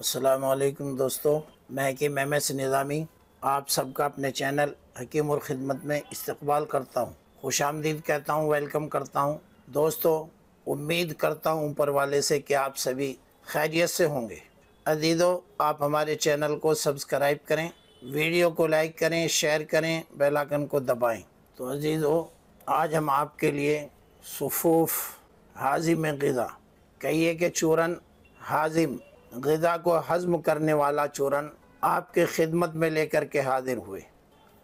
असलकम दोस्तों मैं हकीम एम एस निज़ामी आप सबका अपने चैनल हकीम और ख़िदमत में इस्तकबाल करता हूँ खुश आमदीद कहता हूँ वेलकम करता हूँ दोस्तों उम्मीद करता हूँ ऊपर वाले से कि आप सभी खैरियत से होंगे अजीज़ों आप हमारे चैनल को सब्सक्राइब करें वीडियो को लाइक करें शेयर करें बेलाकन को दबाएँ तो अजीज़ों आज हम आपके लिए सफूफ हाजिम गज़ा कहिए कि चूरन हाजिम गज़ा को हज़म करने वाला चूरन आपके खिदमत में लेकर के हाजिर हुए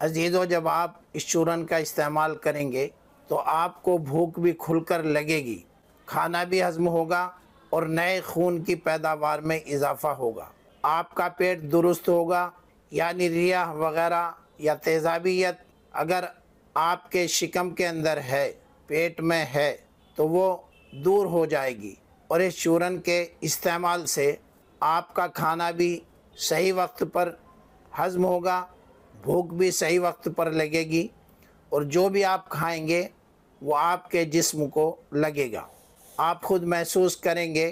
अजीज़ों जब आप इस चूरन का इस्तेमाल करेंगे तो आपको भूख भी खुलकर लगेगी खाना भी हज़म होगा और नए खून की पैदावार में इजाफा होगा आपका पेट दुरुस्त होगा यानी रिया वगैरह या तेजाबियत अगर आपके शिकम के अंदर है पेट में है तो वो दूर हो जाएगी और इस चूरन के इस्तेमाल से आपका खाना भी सही वक्त पर हज़म होगा भूख भी सही वक्त पर लगेगी और जो भी आप खाएंगे वो आपके जिस्म को लगेगा आप खुद महसूस करेंगे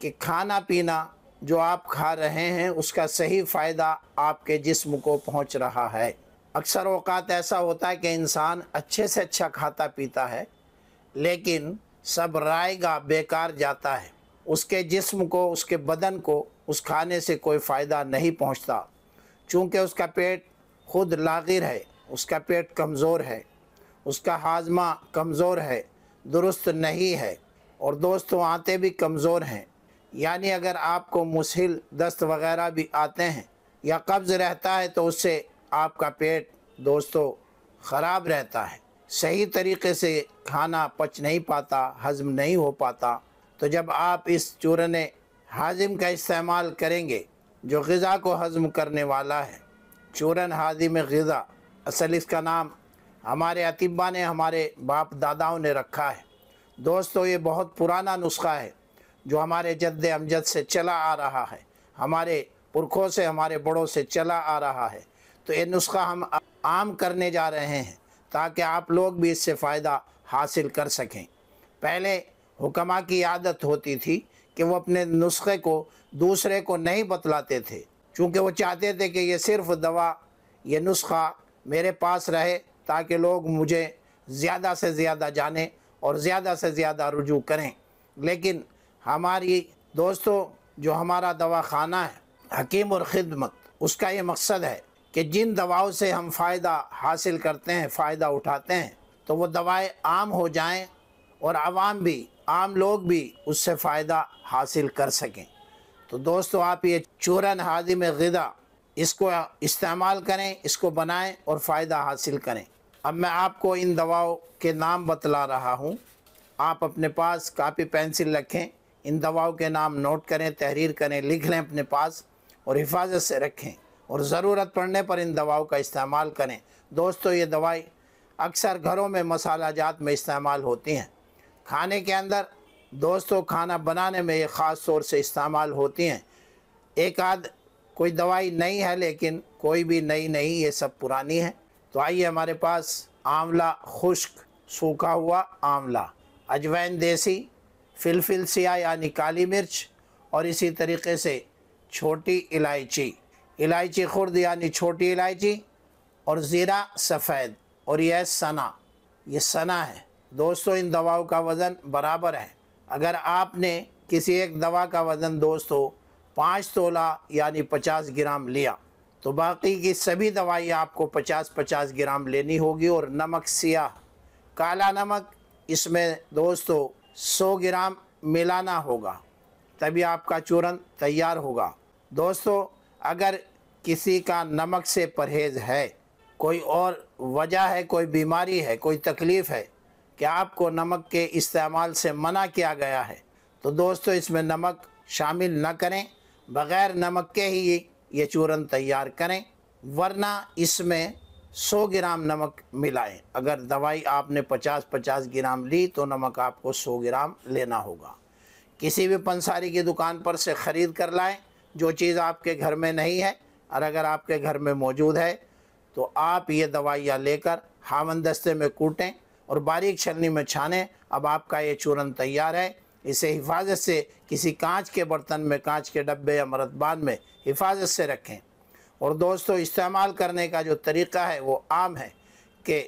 कि खाना पीना जो आप खा रहे हैं उसका सही फ़ायदा आपके जिस्म को पहुंच रहा है अक्सर अवकात ऐसा होता है कि इंसान अच्छे से अच्छा खाता पीता है लेकिन सब रायगा बेकार जाता है उसके जिस्म को उसके बदन को उस खाने से कोई फ़ायदा नहीं पहुंचता चूँकि उसका पेट खुद लागिर है उसका पेट कमज़ोर है उसका हाजमा कमज़ोर है दुरुस्त नहीं है और दोस्तों आते भी कमज़ोर हैं यानी अगर आपको मुसहिल दस्त वगैरह भी आते हैं या कब्ज़ रहता है तो उससे आपका पेट दोस्तों ख़राब रहता है सही तरीके से खाना पच नहीं पाता हज़म नहीं हो पाता तो जब आप इस चूरन हाजिम का इस्तेमाल करेंगे जो गज़ा को हज़म करने वाला है चूरन हाजिम गज़ा असल इसका नाम हमारे अतिबा ने हमारे बाप दादाओं ने रखा है दोस्तों ये बहुत पुराना नुस्खा है जो हमारे जद्द अमजद से चला आ रहा है हमारे पुरखों से हमारे बड़ों से चला आ रहा है तो ये नुस्खा हम आम करने जा रहे हैं ताकि आप लोग भी इससे फ़ायदा हासिल कर सकें पहले हुकमा की आदत होती थी कि वो अपने नुस्खे को दूसरे को नहीं बतलाते थे चूँकि वो चाहते थे कि ये सिर्फ दवा ये नुस्खा मेरे पास रहे ताकि लोग मुझे ज़्यादा से ज़्यादा जाने और ज़्यादा से ज़्यादा रुजू करें लेकिन हमारी दोस्तों जो हमारा दवा खाना है हकीम और ख़िदमत उसका ये मकसद है कि जिन दवाओं से हम फ़ायदा हासिल करते हैं फ़ायदा उठाते हैं तो वो दवाएं आम हो जाएं और आवाम भी आम लोग भी उससे फ़ायदा हासिल कर सकें तो दोस्तों आप ये चूरन हादिम गदा इसको इस्तेमाल करें इसको बनाएं और फ़ायदा हासिल करें अब मैं आपको इन दवाओं के नाम बतला रहा हूँ आप अपने पास कापी पेंसिल रखें इन दवाओं के नाम नोट करें तहरीर करें लिख लें अपने पास और हिफाजत से रखें और ज़रूरत पड़ने पर इन दवाओं का इस्तेमाल करें दोस्तों ये दवाई अक्सर घरों में मसाला जात में इस्तेमाल होती हैं खाने के अंदर दोस्तों खाना बनाने में ये ख़ास तौर से इस्तेमाल होती हैं एक आध कोई दवाई नहीं है लेकिन कोई भी नई नहीं ये सब पुरानी है तो आइए हमारे पास आंवला खुश्क सूखा हुआ आंवला अजवैन देसी फिलफिल सिया यानी काली मिर्च और इसी तरीके से छोटी इलायची इलायची खुर्द यानी छोटी इलायची और ज़ीरा सफ़ेद और यह सना ये सना है दोस्तों इन दवाओं का वज़न बराबर है अगर आपने किसी एक दवा का वज़न दोस्तों पाँच तोला यानी पचास ग्राम लिया तो बाकी की सभी दवाई आपको पचास पचास ग्राम लेनी होगी और नमक सियाह काला नमक इसमें दोस्तों सौ ग्राम मिलाना होगा तभी आपका चूरन तैयार होगा दोस्तों अगर किसी का नमक से परहेज़ है कोई और वजह है कोई बीमारी है कोई तकलीफ़ है कि आपको नमक के इस्तेमाल से मना किया गया है तो दोस्तों इसमें नमक शामिल न करें बग़ैर नमक के ही ये चूरन तैयार करें वरना इसमें 100 ग्राम नमक मिलाएं अगर दवाई आपने 50-50 ग्राम ली तो नमक आपको 100 ग्राम लेना होगा किसी भी पंसारी की दुकान पर से ख़रीद कर लाएं जो चीज़ आपके घर में नहीं है और अगर आपके घर में मौजूद है तो आप ये दवाइयाँ लेकर हावन दस्ते में कूटें और बारीक छलनी में छाने अब आपका ये चूरन तैयार है इसे हिफाजत से किसी कांच के बर्तन में कांच के डब्बे या मरतबान में हिफाजत से रखें और दोस्तों इस्तेमाल करने का जो तरीका है वो आम है कि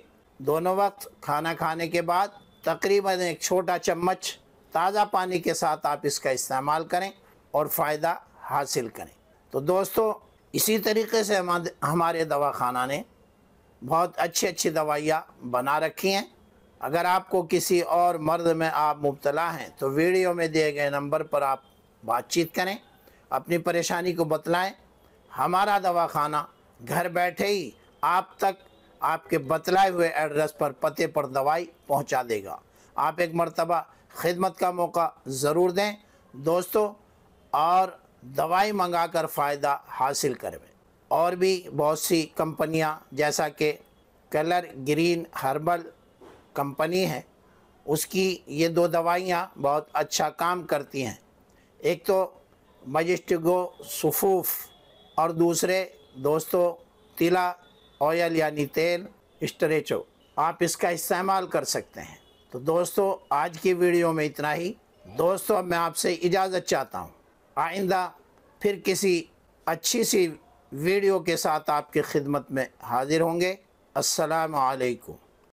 दोनों वक्त खाना खाने के बाद तकरीबन एक छोटा चम्मच ताज़ा पानी के साथ आप इसका इस्तेमाल करें और फ़ायदा हासिल करें तो दोस्तों इसी तरीके से हमारे दवा खाना ने बहुत अच्छी अच्छी दवाइयाँ बना रखी हैं अगर आपको किसी और मर्द में आप मुबतला हैं तो वीडियो में दिए गए नंबर पर आप बातचीत करें अपनी परेशानी को बतलाएं हमारा दवाखाना घर बैठे ही आप तक आपके बतलाए हुए एड्रेस पर पते पर दवाई पहुंचा देगा आप एक मरतबा खिदमत का मौका ज़रूर दें दोस्तों और दवाई मंगा कर फ़ायदा हासिल करें और भी बहुत सी कंपनियां जैसा कि कलर ग्रीन हर्बल कंपनी है उसकी ये दो दवाइयाँ बहुत अच्छा काम करती हैं एक तो मजिस्टिगो सफूफ और दूसरे दोस्तों तिला ऑयल यानी तेल स्ट्रेचो आप इसका इस्तेमाल कर सकते हैं तो दोस्तों आज की वीडियो में इतना ही दोस्तों अब मैं आपसे इजाज़त चाहता हूँ आइंदा फिर किसी अच्छी सी वीडियो के साथ आपकी खिदमत में हाजिर होंगे अस्सलाम वालेकुम